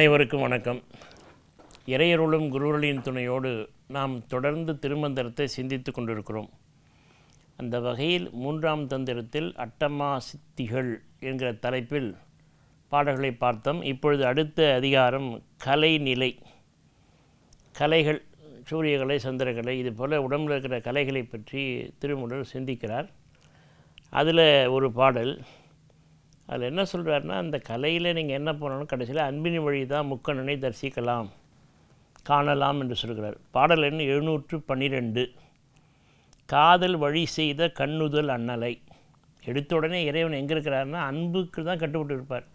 அனைவருக்கும் வணக்கம் இறையருளும் குருவர்களின் துணையோடு நாம் தொடர்ந்து திருமந்திரத்தை சிந்தித்து கொண்டிருக்கிறோம் அந்த வகையில் மூன்றாம் தந்திரத்தில் அட்டமா சித்திகள் என்கிற தலைப்பில் பாடல்களை பார்த்தோம் இப்பொழுது அடுத்த அதிகாரம் கலைநிலை கலைகள் சூரியகலை சந்திரகலை இது போல் உடம்பில் இருக்கிற கலைகளை பற்றி திருமுடர் சிந்திக்கிறார் அதில் ஒரு பாடல் அதில் என்ன சொல்கிறாருன்னா அந்த கலையில் நீங்கள் என்ன பண்ணணும் கடைசியில் அன்பின் வழி தான் முக்கணனை தரிசிக்கலாம் காணலாம் என்று சொல்கிறார் பாடல் எண் எழுநூற்று பன்னிரெண்டு காதல் வழி செய்த கண்ணுதல் அண்ணலை எடுத்த உடனே இறைவன் எங்கே இருக்கிறாருன்னா அன்புக்கு தான் கட்டுப்பட்டு இருப்பார்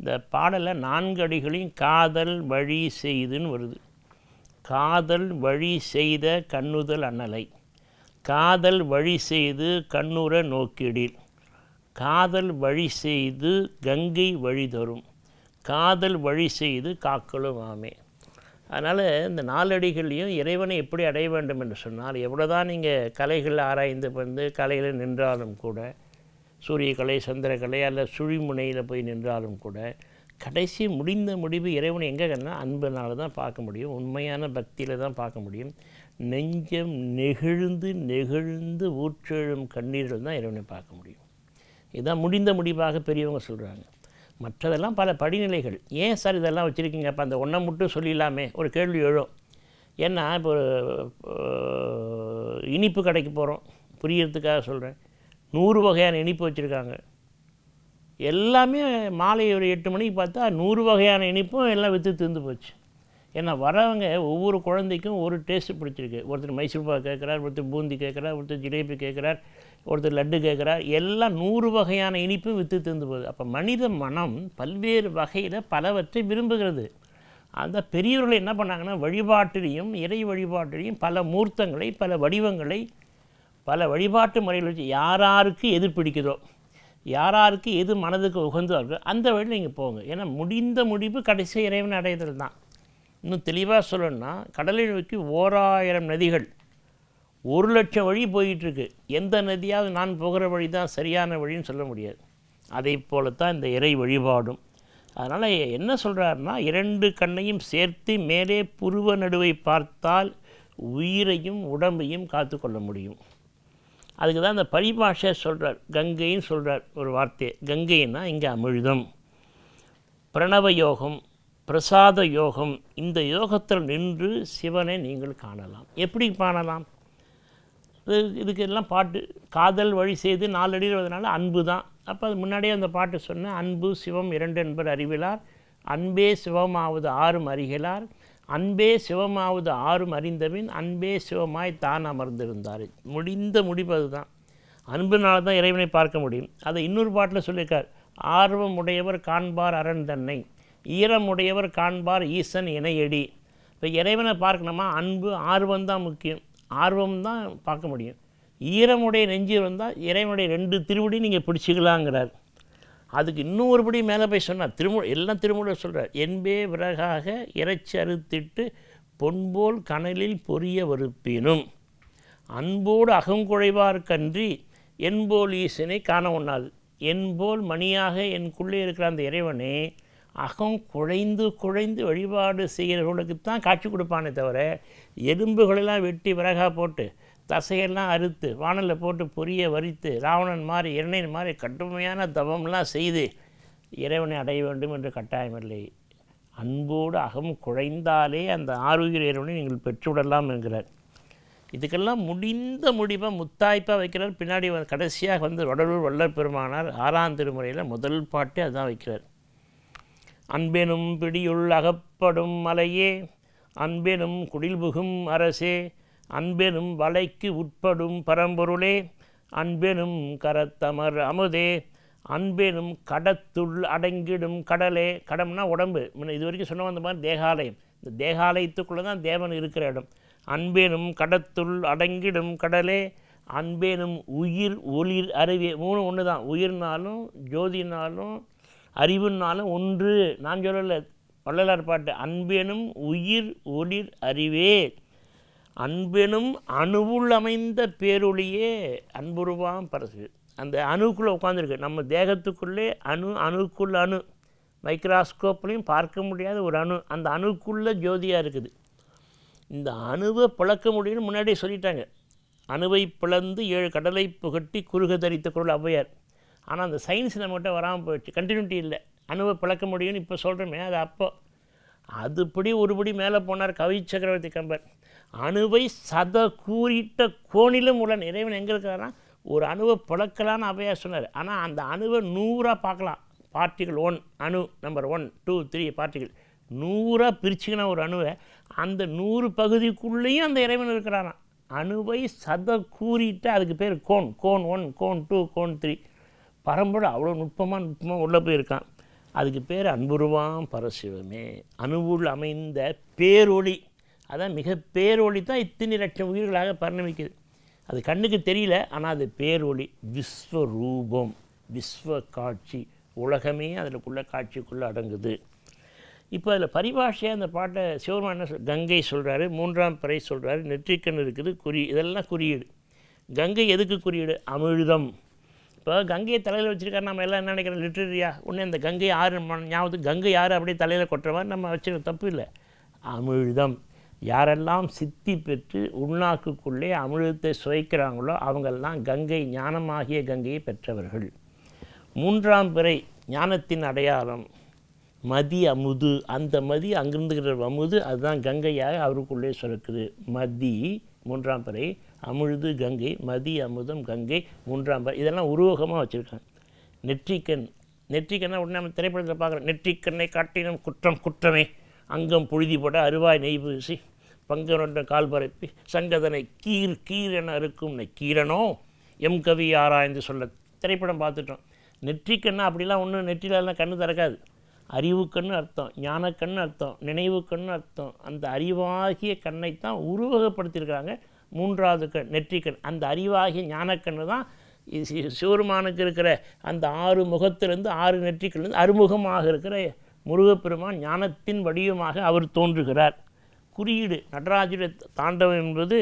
இந்த பாடலில் நான்கு அடிகளையும் காதல் வழி செய்துன்னு வருது காதல் வழி செய்த கண்ணுதல் அன்னலை காதல் வழி செய்து கண்ணுற நோக்கிடீர் காதல் வழி செய்து கங்கை வழி தரும் காதல் வழி செய்து காக்களும் ஆமே அதனால் இந்த நாலடிகள்லையும் இறைவனை எப்படி அடைய வேண்டும் என்று சொன்னால் எவ்வளோ தான் நீங்கள் கலைகள் ஆராய்ந்து வந்து கலையில் நின்றாலும் கூட சூரியக்கலை சந்திரக்கலை அல்ல சுழிமுனையில் போய் நின்றாலும் கூட கடைசி முடிந்த முடிவு இறைவனை எங்கே கண்ணால் அன்பினால் தான் பார்க்க முடியும் உண்மையான பக்தியில் தான் பார்க்க முடியும் நெஞ்சம் நெகிழ்ந்து நெகிழ்ந்து ஊற்றெழும் கண்ணீரில் தான் இறைவனை பார்க்க முடியும் இதுதான் முடிந்த முடிவாக பெரியவங்க சொல்கிறாங்க மற்றதெல்லாம் பல படிநிலைகள் ஏன் சார் இதெல்லாம் வச்சுருக்கீங்க அப்போ அந்த ஒன்றை மட்டும் சொல்லிடலாமே ஒரு கேள்வி எழும் ஏன்னா இப்போ இனிப்பு கடைக்கு போகிறோம் புரியறதுக்காக சொல்கிறேன் நூறு வகையான இனிப்பு வச்சுருக்காங்க எல்லாமே மாலை ஒரு எட்டு மணிக்கு பார்த்தா நூறு வகையான இனிப்பும் எல்லாம் விற்று தீர்ந்து போச்சு ஏன்னா வரவங்க ஒவ்வொரு குழந்தைக்கும் ஒரு டேஸ்ட்டு பிடிச்சிருக்கு ஒருத்தர் மைசூர்பா கேட்குறார் ஒருத்தர் பூந்தி கேட்குறார் ஒருத்தர் ஜிலேபி கேட்குறார் ஒருத்தர் லட்டு கேட்குறார் எல்லாம் நூறு வகையான இனிப்பு விற்று தந்து போகுது அப்போ மனித மனம் பல்வேறு வகையில் பலவற்றை விரும்புகிறது அந்த பெரியவர்கள் என்ன பண்ணாங்கன்னா வழிபாட்டிலையும் இறை வழிபாட்டிலையும் பல மூர்த்தங்களை பல வடிவங்களை பல வழிபாட்டு முறையில் வச்சு யாராருக்கு எது பிடிக்குதோ யாராருக்கு எது மனதுக்கு உகந்தோ இருக்கோ அந்த வழியில் நீங்கள் போங்க ஏன்னா முடிந்த முடிவு கடைசி இறைவன் அடையதில் தான் இன்னும் தெளிவாக சொல்லணும்னா கடலை நோக்கி ஓராயிரம் நதிகள் ஒரு லட்சம் வழி போயிட்டுருக்கு எந்த நதியாவது நான் போகிற வழி தான் சரியான வழின்னு சொல்ல முடியாது அதை போலத்தான் இந்த இறை வழிபாடும் அதனால் என்ன சொல்கிறாருன்னா இரண்டு கண்ணையும் சேர்த்து மேலே புருவ நடுவை பார்த்தால் உயிரையும் உடம்பையும் காத்து கொள்ள முடியும் அதுக்கு தான் இந்த பரிபாஷை சொல்கிறார் கங்கைன்னு சொல்கிறார் ஒரு வார்த்தையை கங்கைன்னா இங்கே அமிழ்தம் பிரணவ யோகம் பிரசாத யோகம் இந்த யோகத்தில் நின்று சிவனை நீங்கள் காணலாம் எப்படி காணலாம் இது இதுக்கெல்லாம் பாட்டு காதல் வழி செய்து நாலடிவதனால அன்பு தான் அப்போ அது முன்னாடியே அந்த பாட்டு சொன்ன அன்பு சிவம் இரண்டு என்பர் அறிவிலார் அன்பே சிவமாவது ஆறும் அறிகிறார் அன்பே சிவமாவது ஆறும் அறிந்தபின் அன்பே சிவமாய் தான் அமர்ந்திருந்தார் முடிந்த முடிப்பது தான் அன்பினால் தான் இறைவனை பார்க்க முடியும் அதை இன்னொரு பாட்டில் சொல்லியிருக்கார் ஆர்வம் உடையவர் காண்பார் அரண் தன்னை ஈரமுடையவர் காண்பார் ஈசன் இணையடி இப்போ இறைவனை பார்க்கணுமா அன்பு ஆர்வம் தான் முக்கியம் ஆர்வம் தான் பார்க்க முடியும் ஈரமுடைய நெஞ்சி வந்தால் இறைவனுடைய ரெண்டு திருவடி நீங்கள் பிடிச்சிக்கலாங்கிறார் அதுக்கு இன்னும் ஒருபடி மேலே போய் சொன்னார் திருமு எல்லாம் திருமூலர் சொல்கிறார் என்பே விறகாக இறைச்சி அறுத்திட்டு பொன்போல் கனலில் பொரிய வருப்பினும் அன்போடு அகங்குழைவார் கன்றி என்போல் ஈசனை காண ஒண்ணாது என்போல் மணியாக என்குள்ளே இருக்கிற அந்த இறைவனே அகம் குழைந்து குழைந்து வழிபாடு செய்கிறவர்களுக்குத்தான் காட்சி கொடுப்பானே தவிர எலும்புகளெல்லாம் வெட்டி விறகா போட்டு தசையெல்லாம் அறுத்து வானலில் போட்டு பொரிய வரித்து ராவணன் மாதிரி இரணையன் மாதிரி கடுமையான தவம்லாம் செய்து இறைவனை அடைய வேண்டும் என்று கட்டாயமில்லை அன்போடு அகம் குழைந்தாலே அந்த ஆரோக்கிய இறைவனை நீங்கள் பெற்றுவிடலாம் என்கிறார் இதுக்கெல்லாம் முடிந்த முடிவை முத்தாய்ப்பாக வைக்கிறார் பின்னாடி கடைசியாக வந்து வடலூர் பெருமானார் ஆறாம் திருமுறையில் முதல் பாட்டு அதுதான் வைக்கிறார் அன்பெனும் பிடியுள் அகப்படும் மலையே அன்பெனும் குடில்புகும் அரசே அன்பெனும் வலைக்கு உட்படும் பரம்பொருளே அன்பெனும் கரத்தமர் அமுதே அன்பெனும் கடத்துள் அடங்கிடும் கடலே கடம்னா உடம்பு இது வரைக்கும் சொன்ன வந்த மாதிரி தேகாலயம் இந்த தேகாலயத்துக்குள்ளே தான் தேவன் இருக்கிற இடம் அன்பேனும் கடத்துள் அடங்கிடும் கடலே அன்பேனும் உயிர் ஒளிர் அருவி மூணு ஒன்று தான் உயிர்னாலும் ஜோதினாலும் அறிவுன்னாலும் ஒன்று நான் சொல்லலை வள்ளலார் பாட்டு அன்பெனும் உயிர் ஒளிர் அறிவே அன்பெனும் அணுவுள் அமைந்த பேரொழியே அன்புருவாம் பரசு அந்த அணுக்குள்ளே உட்காந்துருக்கு நம்ம தேகத்துக்குள்ளே அணு அணுக்குள் அணு மைக்ராஸ்கோப்லையும் பார்க்க முடியாத ஒரு அணு அந்த அணுக்குள்ளே ஜோதியாக இருக்குது இந்த அணுவை பிளக்க முடியும்னு முன்னாடியே சொல்லிட்டாங்க அணுவை பிளந்து ஏழு கடலை புகட்டி குறுக தரித்த குரல் ஔவையார் ஆனால் அந்த சயின்ஸ் நம்மகிட்ட வராமல் போயிடுச்சு கண்டினியூட்டி இல்லை அணுவ பிளக்க முடியும்னு இப்போ சொல்கிறோமே அது அப்போ அதுபடி ஒருபடி மேலே போனார் கவி சக்கரவர்த்தி கம்பர் அணுவை சத கூறிட்ட கோணிலும் உள்ள இறைவன் எங்கே இருக்கிறாரா ஒரு அணுவை பிளக்கலான்னு அவையாக சொன்னார் ஆனால் அந்த அணுவை நூறாக பார்க்கலாம் பார்ட்டிகள் ஒன் அணு நம்பர் ஒன் டூ த்ரீ பார்ட்டிகள் நூறாக பிரிச்சுக்கின ஒரு அணுவை அந்த நூறு பகுதிக்குள்ளேயும் அந்த இறைவன் இருக்கிறாராம் அணுவை சத கூறிட்டு அதுக்கு பேர் கோன் கோன் ஒன் கோன் டூ கோன் த்ரீ பரம்பரை அவ்வளோ நுட்பமாக நுட்பமாக உள்ளே போயிருக்கான் அதுக்கு பேர் அன்புருவாம் பரசிவமே அணுவுள் அமைந்த பேரொளி அதான் மிக பேரொளி தான் இத்தனை லட்சம் உயிர்களாக பரிணமிக்குது அது கண்ணுக்கு தெரியல ஆனால் அது பேரொளி விஸ்வரூபம் விஸ்வ காட்சி உலகமே அதற்குள்ளே காட்சிக்குள்ளே அடங்குது இப்போ அதில் பரிபாஷையாக அந்த பாட்டை சிவருமான கங்கை சொல்கிறாரு மூன்றாம் பிறை சொல்கிறாரு நெற்றிக்கண் இருக்குது குறி இதெல்லாம் குறியீடு கங்கை எதுக்கு குறியீடு அமிழ்தம் இப்போ கங்கையை தலையில் வச்சுருக்காரு நம்ம எல்லாம் என்ன நினைக்கிறோம் லிட்ரரியாக ஒன்று இந்த கங்கை ஆறு ஞாபகத்துக்கு கங்கை ஆறு அப்படியே தலையில் கொட்டுற நம்ம வச்சுருக்க தப்பு இல்லை அமிழ்தம் யாரெல்லாம் சித்தி பெற்று உள்நாக்குக்குள்ளே அமிழ்தத்தை சுவைக்கிறாங்களோ அவங்கெல்லாம் கங்கை ஞானமாகிய கங்கையை பெற்றவர்கள் மூன்றாம் பிறை ஞானத்தின் அடையாளம் மதி அமுது அந்த மதி அங்கிருந்துகிற அமுது அதுதான் கங்கையாக அவருக்குள்ளே சுரக்குது மதி மூன்றாம் பிறை அமுழுது கங்கை மதி அமுதம் கங்கை மூன்றாம் பார் இதெல்லாம் உருவகமாக வச்சுருக்காங்க நெற்றிக்கண் நெற்றிக்கண்ணா உடனே நம்ம திரைப்படத்தில் பார்க்குறோம் நெற்றிக்கண்ணை காட்டினம் குற்றம் குற்றமே அங்கம் புழுதி போட அருவாய் நெய் பூசி பங்கனொன்ற கால் பரப்பி சங்கதனை கீர் கீரென இருக்கும் இருக்கும்னு கீரனோ எம் கவி ஆராய்ந்து சொல்ல திரைப்படம் பார்த்துட்டோம் நெற்றிக்கண்ணா அப்படிலாம் ஒன்றும் நெற்றிலெல்லாம் கண்ணு திறக்காது அறிவு கண்ணு அர்த்தம் ஞானக்கண்ணு அர்த்தம் நினைவு கண்ணு அர்த்தம் அந்த அறிவாகிய கண்ணைத்தான் உருவகப்படுத்தியிருக்கிறாங்க மூன்றாவது கண் நெற்றிக்கண் அந்த அறிவாகிய ஞானக்கண்ணு தான் சிவருமானுக்கு இருக்கிற அந்த ஆறு முகத்திலிருந்து ஆறு நெற்றிக்கிலிருந்து அறுமுகமாக இருக்கிற முருகப்பெருமான் ஞானத்தின் வடிவமாக அவர் தோன்றுகிறார் குறியீடு நடராஜுடைய தாண்டவம் என்பது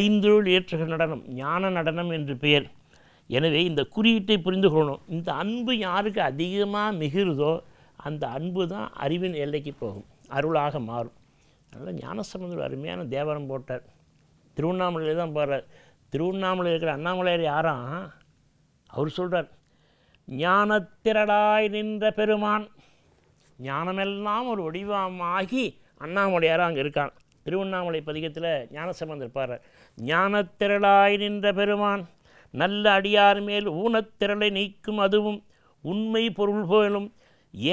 ஐந்துள் ஏற்றுகள் நடனம் ஞான நடனம் என்று பெயர் எனவே இந்த குறியீட்டை புரிந்து கொள்ளணும் இந்த அன்பு யாருக்கு அதிகமாக மிகிறதோ அந்த அன்பு தான் அறிவின் எல்லைக்கு போகும் அருளாக மாறும் அதனால் ஞானசம்பந்தர் அருமையான தேவரம் போட்டார் திருவண்ணாமலையில் தான் போடுறார் திருவண்ணாமலை இருக்கிற அண்ணாமலையார் யாராம் அவர் சொல்கிறார் ஞானத்திரடாய் நின்ற பெருமான் ஞானமெல்லாம் ஒரு வடிவமாகி அண்ணாமலையாராக அங்கே இருக்கான் திருவண்ணாமலை பதிகத்தில் ஞானசம்பந்தர் இருப்பார் ஞானத்திரளாய் நின்ற பெருமான் நல்ல அடியார் மேல் ஊனத்திரளை நீக்கும் அதுவும் உண்மை பொருள் போலும்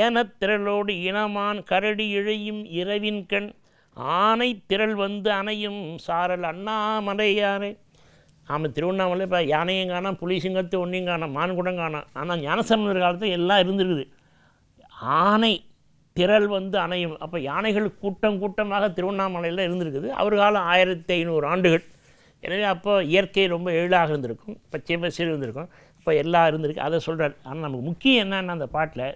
ஏனத்திரளோடு இனமான் கரடி இழையும் இரவின் கண் ஆனை திரள் வந்து அணையும் சாரல் அண்ணாமலையாரே நாம் திருவண்ணாமலை இப்போ யானையும் காணாம் புலிசிங்கத்து ஒன்றையும் காணாம் மான் கூட காணாம் ஆனால் ஞானசம்பந்தர் காலத்தில் எல்லாம் இருந்திருக்குது ஆனை திரள் வந்து அணையும் அப்போ யானைகள் கூட்டம் கூட்டமாக திருவண்ணாமலையில் இருந்திருக்குது அவர் காலம் ஆயிரத்தி ஐநூறு ஆண்டுகள் எனவே அப்போ இயற்கை ரொம்ப எழிலாக இருந்திருக்கும் பச்சை பசியில் இருந்திருக்கும் இப்போ எல்லாம் இருந்திருக்கு அதை சொல்கிறார் ஆனால் நமக்கு முக்கியம் என்னென்னா அந்த பாட்டில்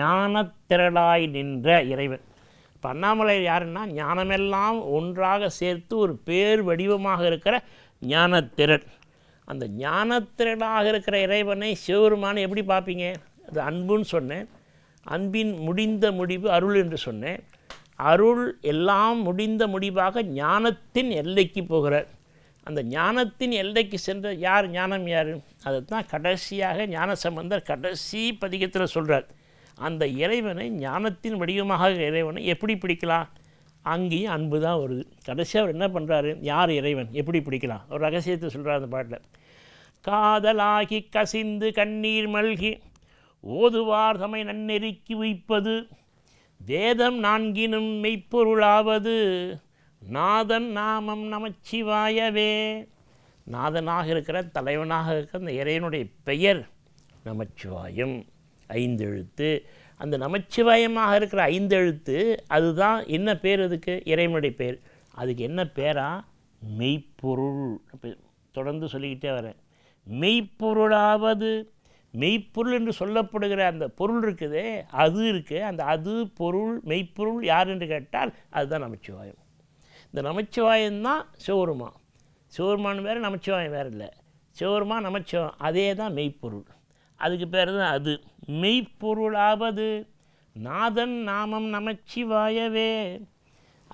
ஞானத்திரளாய் நின்ற இறைவன் பண்ணாமலை யாருன்னா ஞானமெல்லாம் ஒன்றாக சேர்த்து ஒரு பேர் வடிவமாக இருக்கிற ஞானத்திரள் அந்த ஞானத்திரளாக இருக்கிற இறைவனை சிவபெருமானை எப்படி பார்ப்பீங்க அது அன்புன்னு சொன்னேன் அன்பின் முடிந்த முடிவு அருள் என்று சொன்னேன் அருள் எல்லாம் முடிந்த முடிவாக ஞானத்தின் எல்லைக்கு போகிறார் அந்த ஞானத்தின் எல்லைக்கு சென்ற யார் ஞானம் யார் அதை தான் கடைசியாக ஞான சம்பந்தர் கடைசி பதிகத்தில் சொல்கிறார் அந்த இறைவனை ஞானத்தின் வடிவமாக இறைவனை எப்படி பிடிக்கலாம் அங்கேயும் அன்பு தான் வருது கடைசியாக அவர் என்ன பண்ணுறாரு யார் இறைவன் எப்படி பிடிக்கலாம் அவர் ரகசியத்தை சொல்கிறார் அந்த பாட்டில் காதலாகி கசிந்து கண்ணீர் மல்கி ஓதுவார் தமை நன்னெருக்கி வைப்பது வேதம் நான்கினும் மெய்ப்பொருளாவது நாதன் நாமம் நமச்சிவாயவே நாதனாக இருக்கிற தலைவனாக இருக்கிற அந்த இறைவனுடைய பெயர் நமச்சிவாயம் ஐந்தெழுத்து அந்த நமச்சிவாயமாக இருக்கிற ஐந்தெழுத்து அதுதான் என்ன பேர் அதுக்கு இறைவனுடைய பேர் அதுக்கு என்ன பேரா மெய்ப்பொருள் தொடர்ந்து சொல்லிக்கிட்டே வரேன் மெய்ப்பொருளாவது மெய்ப்பொருள் என்று சொல்லப்படுகிற அந்த பொருள் இருக்குதே அது இருக்குது அந்த அது பொருள் மெய்ப்பொருள் யார் என்று கேட்டால் அதுதான் நமச்சிவாயம் இந்த நமச்சிவாயம் தான் சிவருமா சிவருமானு வேறு நமச்சிவாயம் வேறு இல்லை சிவருமா நமச்சிவாயம் அதே தான் மெய்ப்பொருள் அதுக்கு பேர் தான் அது மெய்ப்பொருளாவது நாதன் நாமம் நமச்சிவாயவே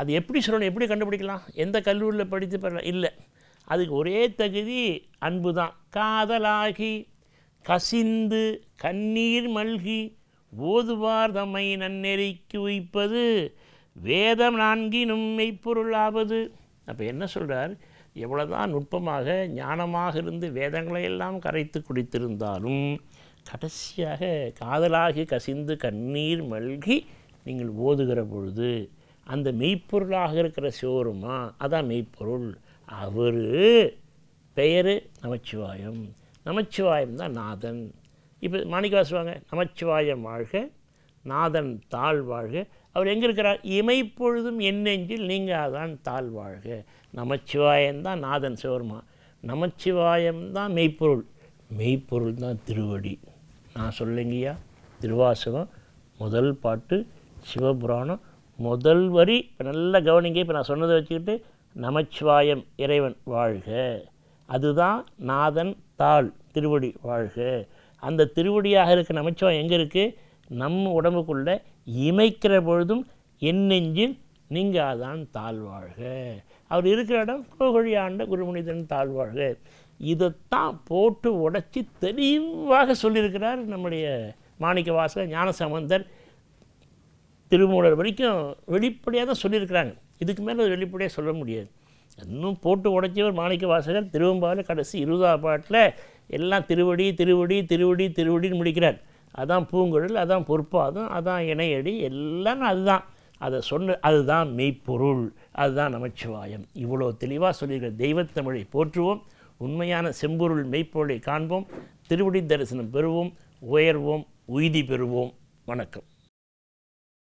அது எப்படி சொல்லணும் எப்படி கண்டுபிடிக்கலாம் எந்த கல்லூரியில் படித்து பெறலாம் இல்லை அதுக்கு ஒரே தகுதி அன்பு தான் காதலாகி கசிந்து கண்ணீர் மல்கி ஓதுவார் தம்மை நன்னெறிக்கு வைப்பது வேதம் நான்கினும் மெய்ப்பொருளாவது அப்போ என்ன சொல்கிறார் எவ்வளோதான் நுட்பமாக ஞானமாக இருந்து வேதங்களை எல்லாம் கரைத்து குடித்திருந்தாலும் கடைசியாக காதலாகி கசிந்து கண்ணீர் மல்கி நீங்கள் ஓதுகிற பொழுது அந்த மெய்ப்பொருளாக இருக்கிற சோருமா அதான் மெய்ப்பொருள் அவர் பெயர் நமச்சிவாயம் நமச்சிவாயம் தான் நாதன் இப்போ மாணிக்கவாசி வாங்க நமச்சிவாயம் வாழ்க நாதன் தாழ் வாழ்க அவர் எங்கே இருக்கிறார் இமைப்பொழுதும் என்னெஞ்சில் நீங்கள் தான் தாழ் வாழ்க நமச்சிவாயம் தான் நாதன் சோருமா நமச்சிவாயம் தான் மெய்ப்பொருள் மெய்ப்பொருள் தான் திருவடி நான் சொல்லுங்கய்யா திருவாசகம் முதல் பாட்டு சிவபுராணம் முதல் வரி இப்போ நல்ல கவனிங்க இப்போ நான் சொன்னதை வச்சுக்கிட்டு நமச்சிவாயம் இறைவன் வாழ்க அதுதான் நாதன் தாள் திருவடி வாழ்க அந்த திருவடியாக இருக்க நமச்சிவாயம் எங்கே இருக்குது நம் உடம்புக்குள்ளே இமைக்கிற பொழுதும் என் நெஞ்சில் நீங்காதான் தாழ்வாழ்க அவர் இருக்கிற இடம் கோகுழி ஆண்ட குருமுனிதன் தாழ்வாழ்க இதைத்தான் போட்டு உடைச்சி தெளிவாக சொல்லியிருக்கிறார் நம்முடைய மாணிக்க வாசகர் ஞானசம்பந்தர் திருமூலர் வரைக்கும் வெளிப்படையாக தான் சொல்லியிருக்கிறாங்க இதுக்கு மேலே வெளிப்படையாக சொல்ல முடியாது இன்னும் போட்டு உடச்சியவர் மாணிக்க வாசகர் திருவம்பாவில் கடைசி இருபதாம் பாட்டில் எல்லாம் திருவடி திருவடி திருவடி திருவடின்னு முடிக்கிறார் அதான் பூங்குழல் அதான் பொற்பாதம் அதான் இணையடி எல்லாம் அதுதான் அதை சொன்ன அதுதான் மெய்ப்பொருள் அதுதான் நமச்சிவாயம் இவ்வளோ தெளிவாக சொல்லியிருக்கிற தெய்வத்தமிழை போற்றுவோம் உண்மையான செம்பொருள் மெய்ப்பொருளை காண்போம் திருவடி தரிசனம் பெறுவோம் உயர்வோம் உய்தி பெறுவோம் வணக்கம்